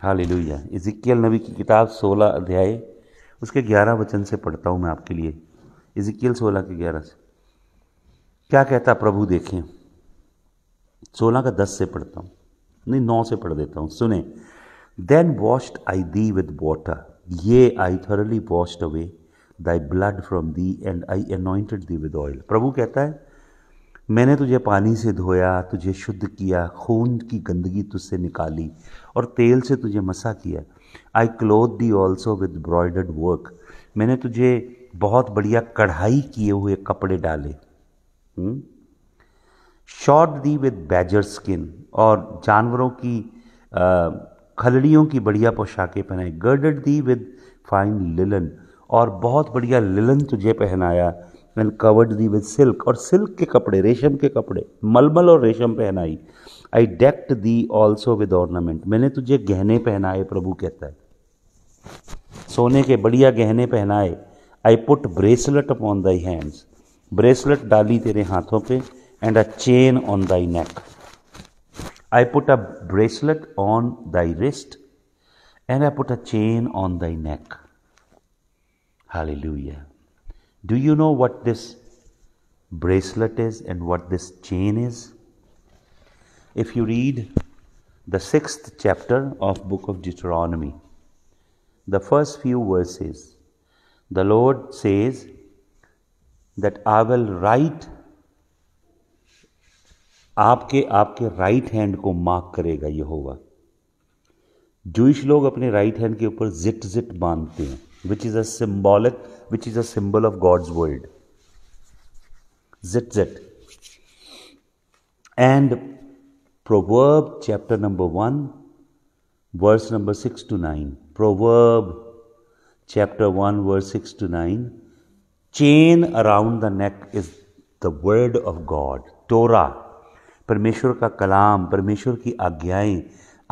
हाँ लोहिया इजिकियल नबी की किताब सोलह अध्याय उसके ग्यारह वचन से पढ़ता हूँ मैं आपके लिए इजिकियल सोलह के ग्यारह से क्या कहता प्रभु देखें सोलह का दस से पढ़ता हूँ नहीं नौ से पढ़ देता हूँ सुने then washed I thee with water yea I thoroughly washed away thy blood from thee and I anointed thee with oil प्रभु कहता है मैंने तुझे पानी से धोया तुझे शुद्ध किया खून की गंदगी तुझसे निकाली और तेल से तुझे मसा किया I clothed thee also with broidered work मैंने तुझे बहुत बढ़िया कढ़ाई किए हुए कपड़े डाले हुँ? Shod thee with badger skin और जानवरों की खलड़ियों की बढ़िया पोशाकें पहनाई girded thee with fine linen और बहुत बढ़िया लिलन तुझे पहनाया and covered thee with silk और सिल्क के कपड़े रेशम के कपड़े मलमल और रेशम पहनाई I decked thee also with ornament मैंने तुझे गहने पहनाए प्रभु कहता है सोने के बढ़िया गहने पहनाए I put bracelet upon thy hands bracelet डाली तेरे हाथों पे and a chain on thy neck. I put a bracelet on thy wrist, and I put a chain on thy neck. Hallelujah. Do you know what this bracelet is and what this chain is? If you read the sixth chapter of book of Deuteronomy, the first few verses, the Lord says that I will write आपके आपके right hand को mark करेगा यह होगा Jewish लोग अपने right hand के ऊपर जिट जिट बांधते हैं which is a symbolic which is a symbol of God's world जिट जिट and Proverb chapter number one verse number six to nine Proverb chapter one verse six to nine chain around the neck is the word of God Torah परमेश्वर का कलाम परमेश्वर की आज्ञाएं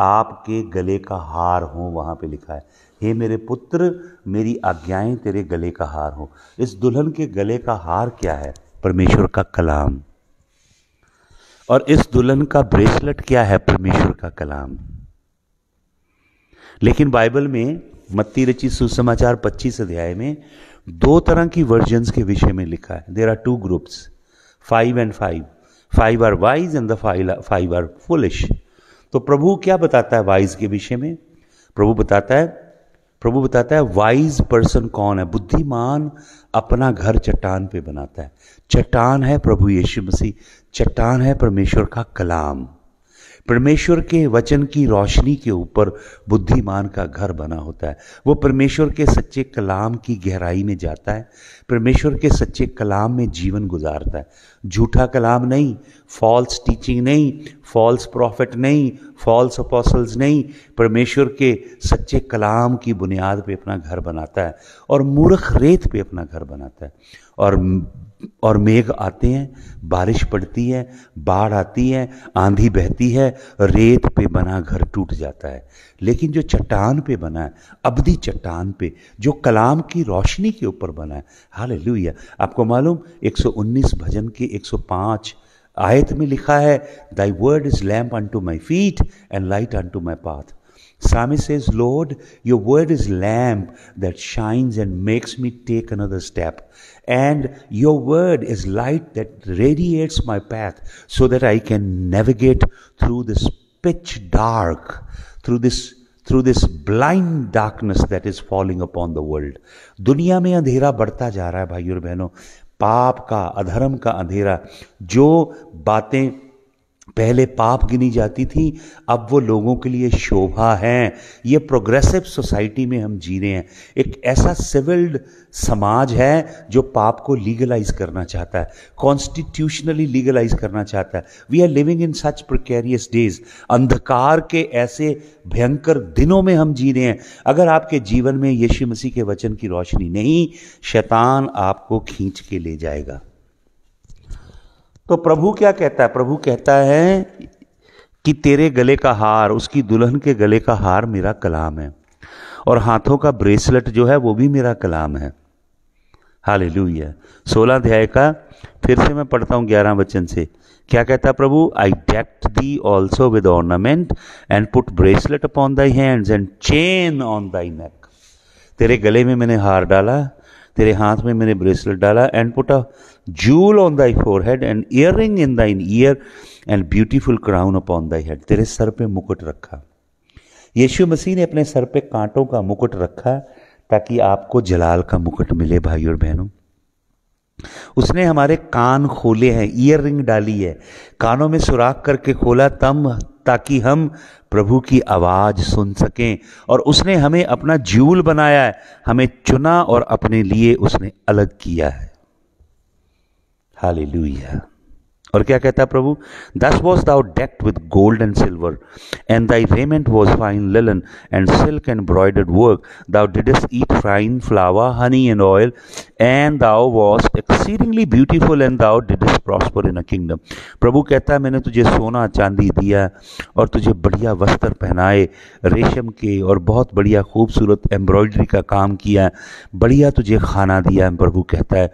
आपके गले का हार हो वहाँ पे लिखा है हे मेरे पुत्र मेरी आज्ञाएं तेरे गले का हार हो इस दुल्हन के गले का हार क्या है परमेश्वर का कलाम और इस दुल्हन का ब्रेसलेट क्या है परमेश्वर का कलाम लेकिन बाइबल में मत्ती रची सुसमाचार 25 अध्याय में दो तरह की वर्जन्स के विषय में लिखा है there are two groups five and five five are wise and the five are foolish तो प्रभु क्या बताता है वाइज के विषय में प्रभु बताता है प्रभु बताता है वाइज पर्सन कौन है बुद्धिमान अपना घर चट्टान पे बनाता है चट्टान है प्रभु यीशु मसीह चट्टान है परमेश्वर का कलाम परमेश्वर के वचन की रोशनी के ऊपर बुद्धिमान का घर बना होता है वो परमेश्वर के सच्चे कलाम की गहराई में जाता है परमेश्वर के सच्चे कलाम में जीवन गुजारता है झूठा कलाम नहीं फॉल्स टीचिंग नहीं फॉल्स प्रॉफिट नहीं फॉल्स अपोसल्स नहीं परमेश्वर के सच्चे कलाम की बुनियाद पे अपना घर बनाता है और मूर्ख रेत पे अपना घर बनाता है और और मेघ आते हैं बारिश पड़ती है बाढ़ आती है आंधी बहती है रेत पे बना घर टूट जाता है लेकिन जो चट्टान पे बना है अबदी चट्टान पे जो कलाम की रोशनी के ऊपर बना है हाल आपको मालूम 119 भजन के 105 आयत में लिखा है thy word is lamp unto my feet and light unto my path सामी says Lord your word is lamp that shines and makes me take another step and your word is light that radiates my path so that I can navigate through this pitch dark through this through this blind darkness that is following upon the world दुनिया में अंधेरा बढ़ता जा रहा है भाई और बहनों पाप का अधर्म का अंधेरा जो बातें पहले पाप गिनी जाती थी अब वो लोगों के लिए शोभा हैं ये प्रोग्रेसिव सोसाइटी में हम जी रहे हैं एक ऐसा सिविल्ड समाज है जो पाप को लीगलाइज करना चाहता है कॉन्स्टिट्यूशनली लीगलाइज करना चाहता है we are living in such precarious days अंधकार के ऐसे भयंकर दिनों में हम जी रहे हैं अगर आपके जीवन में यीशु मसीह के वचन की रोशनी नहीं शैतान आपको खींच के ले जाएगा तो प्रभु क्या कहता है प्रभु कहता है कि तेरे गले का हार उसकी दुल्हन के गले का हार मेरा कलाम है और हाथों का ब्रेसलेट जो है वो भी मेरा कलाम है हाल लुया सोलह अध्याय का फिर से मैं पढ़ता हूँ ग्यारह वचन से क्या कहता प्रभु I decked thee also with ornament and put bracelet upon thy hands and chain on thy neck तेरे गले में मैंने हार डाला तेरे हाथ में मैंने ब्रेसलेट डाला and put a jewel on thy forehead, an earring in thine ear, and beautiful crown upon thy head. तेरे सर पे मुकुट रखा यीशु मसीह ने अपने सर पे कांटों का मुकुट रखा ताकि आपको जलाल का मुकुट मिले भाई और बहनों उसने हमारे कान खोले हैं ईयर रिंग डाली है कानों में सुराख करके खोला तम ताकि हम प्रभु की आवाज़ सुन सकें और उसने हमें अपना जूल बनाया है हमें चुना और अपने लिए उसने अलग किया है Hallelujah. और क्या कहता है प्रभु thus was thou decked with gold and silver and thy raiment was fine linen and silk and broidered work thou didst eat fine flour honey and oil and thou was exceedingly beautiful and thou didst prosper in a kingdom प्रभु कहता है मैंने तुझे सोना चांदी दिया और तुझे बढ़िया वस्त्र पहनाए रेशम के और बहुत बढ़िया खूबसूरत एम्ब्रॉयडरी का काम किया बढ़िया तुझे खाना दिया प्रभु कहता है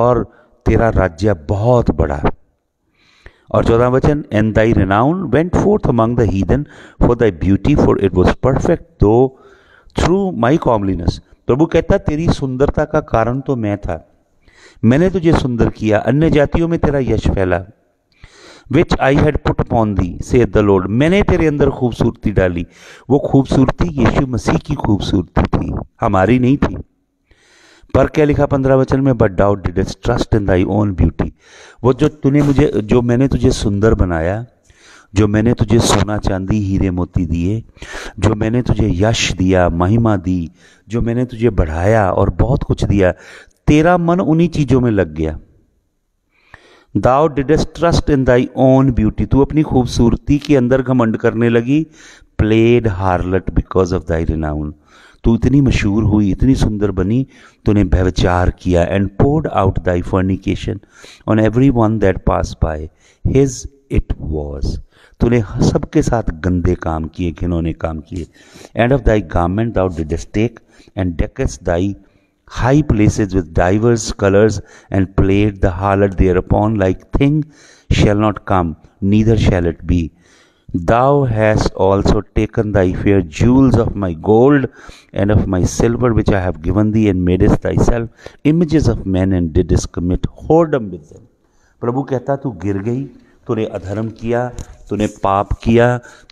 और तेरा राज्य बहुत बड़ा और चौदह वचन and thy renown went forth among the heathen for thy beauty for it was perfect though through my comeliness प्रभु कहता तेरी सुंदरता का कारण तो मैं था मैंने तुझे सुंदर किया अन्य जातियों में तेरा यश फैला which I had put upon thee saith the load मैंने तेरे अंदर खूबसूरती डाली वो खूबसूरती यीशु मसीह की खूबसूरती थी हमारी नहीं थी पर क्या लिखा पंद्रह वचन में but thou didst trust in thy own beauty वो जो तूने मुझे जो मैंने तुझे सुंदर बनाया जो मैंने तुझे सोना चांदी हीरे मोती दिए जो मैंने तुझे यश दिया महिमा दी जो मैंने तुझे बढ़ाया और बहुत कुछ दिया तेरा मन उन्हीं चीज़ों में लग गया thou didst trust in thy own beauty तू अपनी खूबसूरती के अंदर घमंड करने लगी played harlot because of thy renown तू इतनी मशहूर हुई इतनी सुंदर बनी तूने व्यवचार किया and poured out thy fornication on every one that pass by his it was तूने सबके साथ गंदे काम किए घिनौने काम किए and of thy garment thou didst take and deckedst thy high with divers colours and and the the thereupon like thing shall not come neither shall it be Thou hast also taken thy fair jewels of my gold and of my silver, which I have given thee, and madest thyself images of men and didst commit whoredom with them. प्रभु कहता तू गिर गई तूने अधर्म किया तूने पाप किया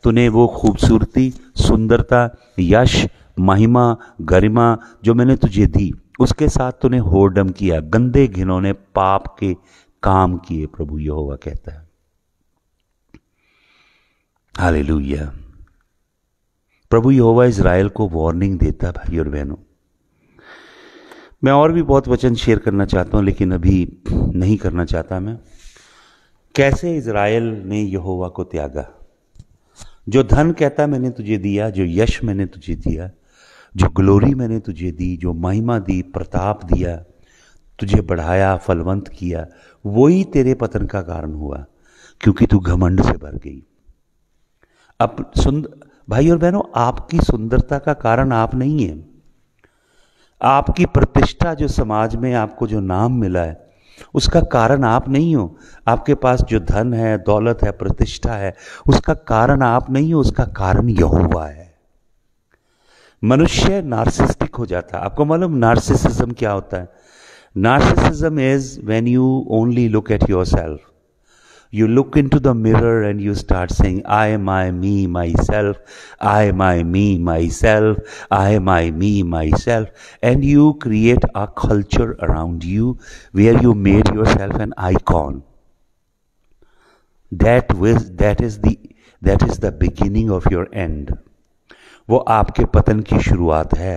तूने वो खूबसूरती सुंदरता यश महिमा गरिमा जो मैंने तुझे दी उसके साथ तूने होडम किया गंदे घिनौने पाप के काम किए प्रभु यहोवा कहता है हालेलुया प्रभु यहोवा इसराइल को वार्निंग देता भाई और बहनों मैं और भी बहुत वचन शेयर करना चाहता हूँ लेकिन अभी नहीं करना चाहता मैं कैसे इसराइल ने यहोवा को त्यागा जो धन कहता मैंने तुझे दिया जो यश मैंने तुझे दिया जो ग्लोरी मैंने तुझे दी जो महिमा दी प्रताप दिया तुझे बढ़ाया फलवंत किया वही तेरे पतन का कारण हुआ क्योंकि तू घमंड से भर गई अप सुंदर भाई और बहनों आपकी सुंदरता का कारण आप नहीं है आपकी प्रतिष्ठा जो समाज में आपको जो नाम मिला है उसका कारण आप नहीं हो आपके पास जो धन है दौलत है प्रतिष्ठा है उसका कारण आप नहीं हो उसका कारण यहोवा है मनुष्य नार्सिस्टिक हो जाता है आपको मालूम नार्सिसिज्म क्या होता है narcissism is when you only look at yourself you look into the mirror and you start saying, I, my, me, myself, I, my, me, myself, I, my, me, myself. And you create a culture around you where you made yourself an icon. That, was that, is the, that is the beginning of your end. वो आपके पतन की शुरुआत है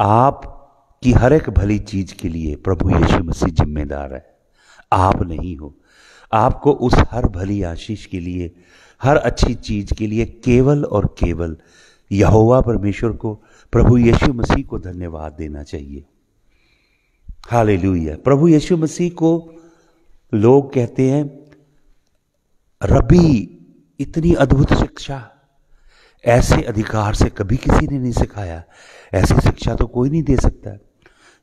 आप की हर एक भली चीज के लिए प्रभु यीशु मसीह जिम्मेदार है आप नहीं हो आपको उस हर भली आशीष के लिए हर अच्छी चीज के लिए केवल और केवल यहोवा परमेश्वर को प्रभु यीशु मसीह को धन्यवाद देना चाहिए हाल प्रभु यीशु मसीह को लोग कहते हैं रबी इतनी अद्भुत शिक्षा ऐसे अधिकार से कभी किसी ने नहीं सिखाया ऐसी शिक्षा तो कोई नहीं दे सकता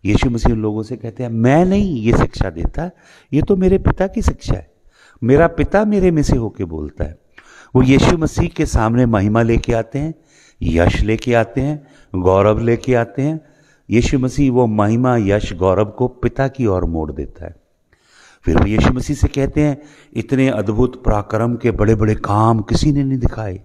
यीशु मसीह लोगों से कहते हैं मैं नहीं ये शिक्षा देता ये तो मेरे पिता की शिक्षा है मेरा पिता मेरे में से होके बोलता है वो यीशु मसीह के सामने महिमा लेके आते हैं यश लेके आते हैं गौरव लेके आते हैं यीशु मसीह वो महिमा यश गौरव को पिता की ओर मोड़ देता है फिर वो यीशु मसीह से कहते हैं इतने अद्भुत पराक्रम के बड़े बड़े काम किसी ने नहीं दिखाए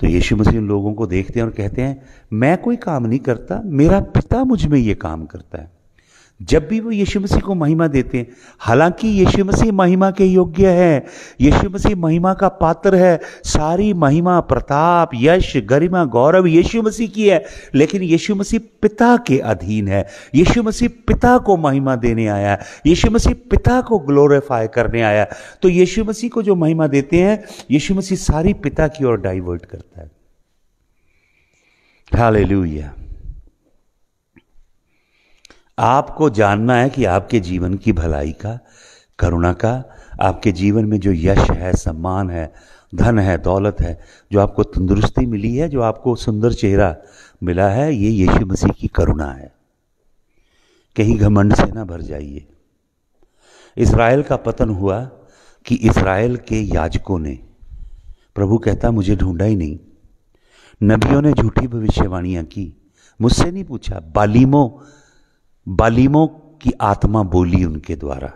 तो यीशु मसीह उन लोगों को देखते हैं और कहते हैं मैं कोई काम नहीं करता मेरा पिता मुझ में ये काम करता है जब भी वो यीशु मसीह को महिमा देते हैं हालांकि यीशु मसीह महिमा के योग्य है यीशु मसीह महिमा का पात्र है सारी महिमा प्रताप यश गरिमा गौरव यीशु मसीह की है लेकिन यीशु मसीह पिता के अधीन है यीशु मसीह पिता को महिमा देने आया है यीशु मसीह पिता को ग्लोरीफाई करने आया तो यीशु मसीह को जो महिमा देते हैं यीशु मसीह सारी पिता की ओर डाइवर्ट करता है हालेलुया आपको जानना है कि आपके जीवन की भलाई का करुणा का आपके जीवन में जो यश है सम्मान है धन है दौलत है जो आपको तंदुरुस्ती मिली है जो आपको सुंदर चेहरा मिला है ये यीशु मसीह की करुणा है कहीं घमंड से ना भर जाइए इसराइल का पतन हुआ कि इसराइल के याजकों ने प्रभु कहता मुझे ढूंढा ही नहीं नबियों ने झूठी भविष्यवाणियां की मुझसे नहीं पूछा बालिमो बालिमों की आत्मा बोली उनके द्वारा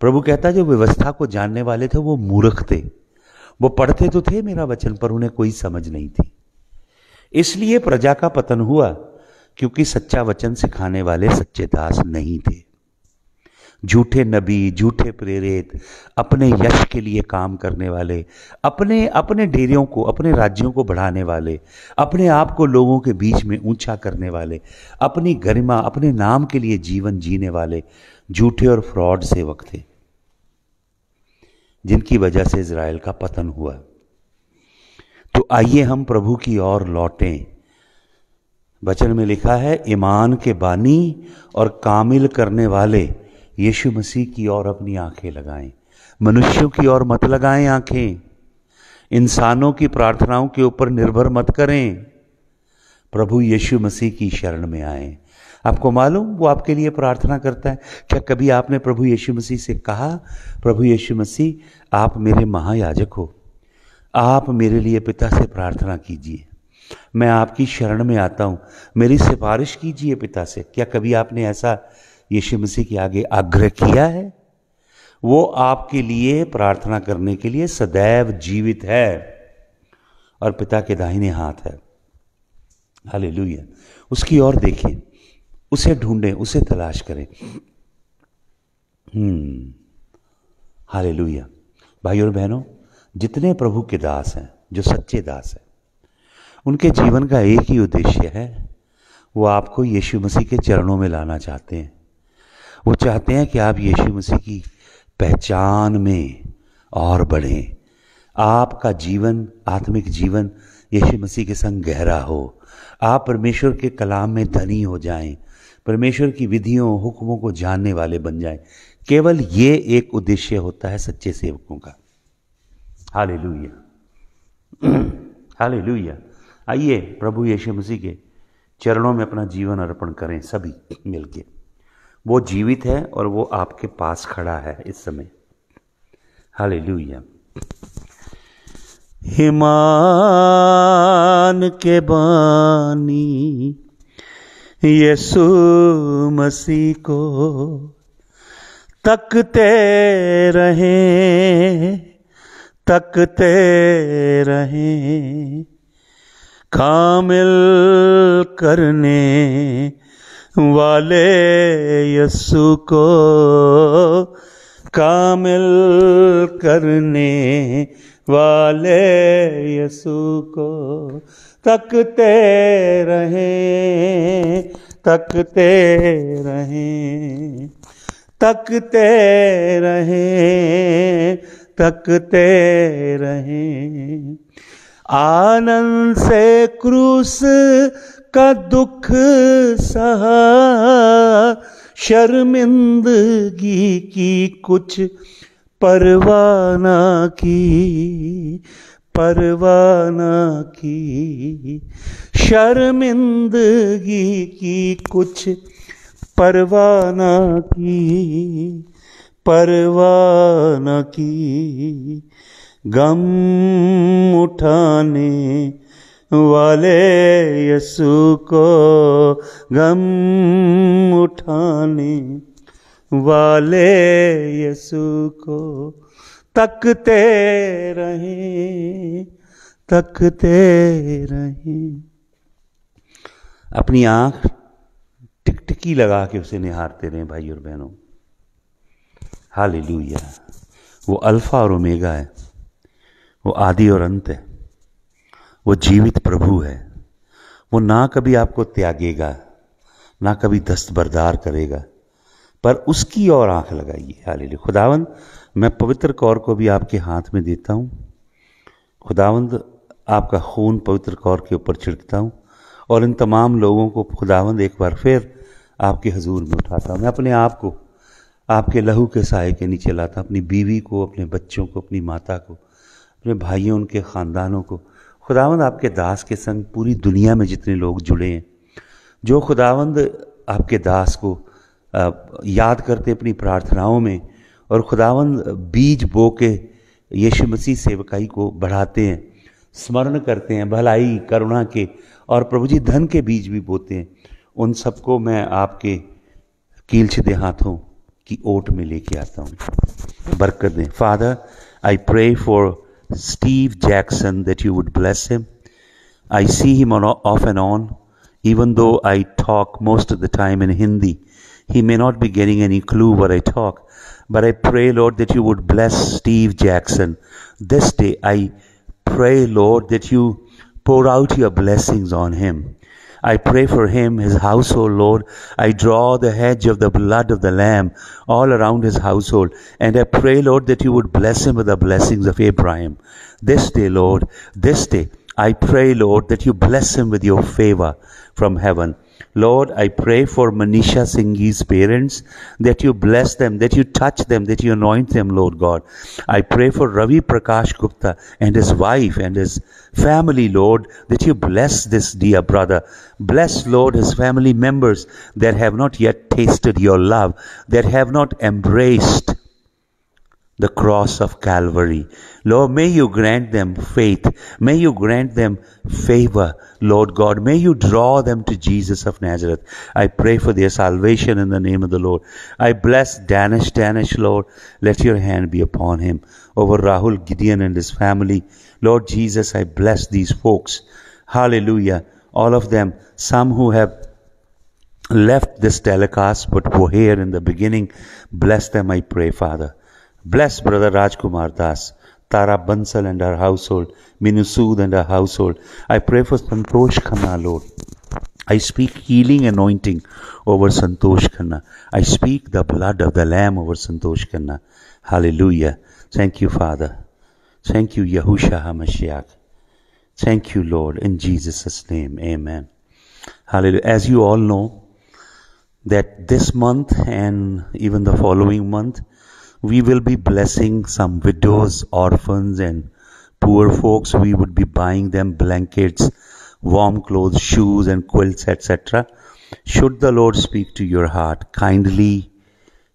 प्रभु कहता जो व्यवस्था को जानने वाले थे वो मूर्ख थे वो पढ़ते तो थे मेरा वचन पर उन्हें कोई समझ नहीं थी इसलिए प्रजा का पतन हुआ क्योंकि सच्चा वचन सिखाने वाले सच्चे दास नहीं थे झूठे नबी झूठे प्रेरित अपने यश के लिए काम करने वाले अपने अपने डेरियों को अपने राज्यों को बढ़ाने वाले अपने आप को लोगों के बीच में ऊंचा करने वाले अपनी गरिमा अपने नाम के लिए जीवन जीने वाले झूठे और फ्रॉड सेवक थे जिनकी वजह से इसराइल का पतन हुआ तो आइए हम प्रभु की ओर लौटें वचन में लिखा है ईमान के बानी और कामिल करने वाले यीशु मसीह की ओर अपनी आंखें लगाएं मनुष्यों की ओर मत लगाएं आंखें इंसानों की प्रार्थनाओं के ऊपर निर्भर मत करें प्रभु यीशु मसीह की शरण में आए आपको मालूम वो आपके लिए प्रार्थना करता है क्या कभी आपने प्रभु यीशु मसीह से कहा प्रभु यीशु मसीह आप मेरे महायाजक हो आप मेरे लिए पिता से प्रार्थना कीजिए मैं आपकी शरण में आता हूँ मेरी सिफारिश कीजिए पिता से क्या कभी आपने ऐसा यीशु मसीह के आगे आग्रह किया है वो आपके लिए प्रार्थना करने के लिए सदैव जीवित है और पिता के दाहिने हाथ है हालेलुया उसकी ओर देखिए उसे ढूंढें उसे तलाश करें हम्म हालेलुया भाई और बहनों जितने प्रभु के दास हैं जो सच्चे दास हैं उनके जीवन का एक ही उद्देश्य है वो आपको यीशु मसीह के चरणों में लाना चाहते हैं वो चाहते हैं कि आप यीशु मसीह की पहचान में और बढ़ें आपका जीवन आत्मिक जीवन यीशु मसीह के संग गहरा हो आप परमेश्वर के कलाम में धनी हो जाएं परमेश्वर की विधियों हुक्मों को जानने वाले बन जाएं केवल ये एक उद्देश्य होता है सच्चे सेवकों का हाले हालेलुया आइए प्रभु यीशु मसीह के चरणों में अपना जीवन अर्पण करें सभी मिलके वो जीवित है और वो आपके पास खड़ा है इस समय हालेलुया हिमान के बानी यीशु मसीह को तकते रहे तकते रहे कामिल करने वाले यस्सु को कामिल करने वाले यस्सु को तकते रहें तकते रहें तकते रहें तकते रहे आनंद से क्रूस का दुख सहा शर्मिंदगी की कुछ परवाना की परवाना की शर्मिंदगी की कुछ परवाना की परवाना की गम उठाने वाले यसु को गम उठाने वाले यसु को तकते रहे तकते रहे अपनी आंख टिकटिकी लगा के उसे निहारते रहे भाई और बहनों हाल वो अल्फ़ा और ओमेगा है वो आदि और अंत है वो जीवित प्रभु है वो ना कभी आपको त्यागेगा ना कभी दस्तबरदार करेगा पर उसकी और आंख लगाइए हाल खुदावंद मैं पवित्र कौर को भी आपके हाथ में देता हूँ खुदावंद आपका खून पवित्र कौर के ऊपर छिड़कता हूँ और इन तमाम लोगों को खुदावंद एक बार फिर आपके हजूर में उठाता हूँ मैं अपने आप को आपके लहू के साय के नीचे लाता अपनी बीवी को अपने बच्चों को अपनी माता को अपने भाइयों उनके ख़ानदानों को खुदावंद आपके दास के संग पूरी दुनिया में जितने लोग जुड़े हैं जो खुदावंद आपके दास को याद करते अपनी प्रार्थनाओं में और खुदावंद बीज बो के यीशु मसीह सेवकाई को बढ़ाते हैं स्मरण करते हैं भलाई करुणा के और प्रभु जी धन के बीज भी बोते हैं उन सबको मैं आपके कील छिदे हाथों की ओट में लेके आता हूँ बरकत दें father I pray for Steve Jackson that you would bless him. I see him on, off and on, even though I talk most of the time in Hindi. He may not be getting any clue what I talk, but I pray, Lord, that you would bless Steve Jackson. This day, I pray, Lord, that you pour out your blessings on him. I pray for him, his household, Lord. I draw the hedge of the blood of the Lamb all around his household. And I pray, Lord, that you would bless him with the blessings of Abraham. This day, Lord, this day, I pray, Lord, that you bless him with your favor from heaven. Lord, I pray for Manisha Singhi's parents that you bless them, that you touch them, that you anoint them, Lord God. I pray for Ravi Prakash Gupta and his wife and his family, Lord, that you bless this dear brother. Bless, Lord, his family members that have not yet tasted your love, that have not embraced the cross of Calvary. Lord, may you grant them faith. May you grant them favor, Lord God. May you draw them to Jesus of Nazareth. I pray for their salvation in the name of the Lord. I bless Danish, Danish, Lord. Let your hand be upon him. Over Rahul Gideon and his family. Lord Jesus, I bless these folks. Hallelujah. All of them, some who have left this telecast but were here in the beginning. Bless them, I pray, Father. Bless Brother Rajkumar Das, Tara Bansal and her household, Minusud and her household. I pray for Santosh Khanna, Lord. I speak healing anointing over Santosh Khanna. I speak the blood of the Lamb over Santosh Khanna. Hallelujah. Thank you, Father. Thank you, Yahusha HaMashiach. Thank you, Lord, in Jesus' name. Amen. Hallelujah. As you all know, that this month and even the following month we will be blessing some widows, orphans, and poor folks. We would be buying them blankets, warm clothes, shoes, and quilts, etc. Should the Lord speak to your heart, kindly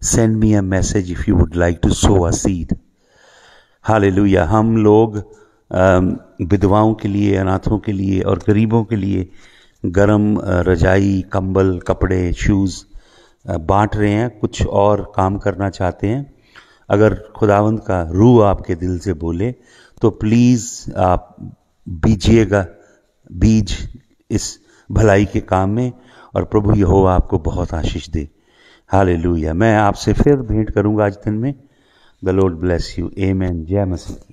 send me a message if you would like to sow a seed. Hallelujah हम लोग विधवाओं के लिए अनाथों के लिए और गरीबों के लिए गरम रजाई कंबल कपड़े शूज़ बांट रहे हैं कुछ और काम करना चाहते हैं अगर खुदावंद का रूह आपके दिल से बोले तो प्लीज़ आप बीजिएगा बीज इस भलाई के काम में और प्रभु यह आपको बहुत आशीष दे हालेलुया मैं आपसे फिर भेंट करूंगा आज दिन में the Lord bless you amen जय मसीह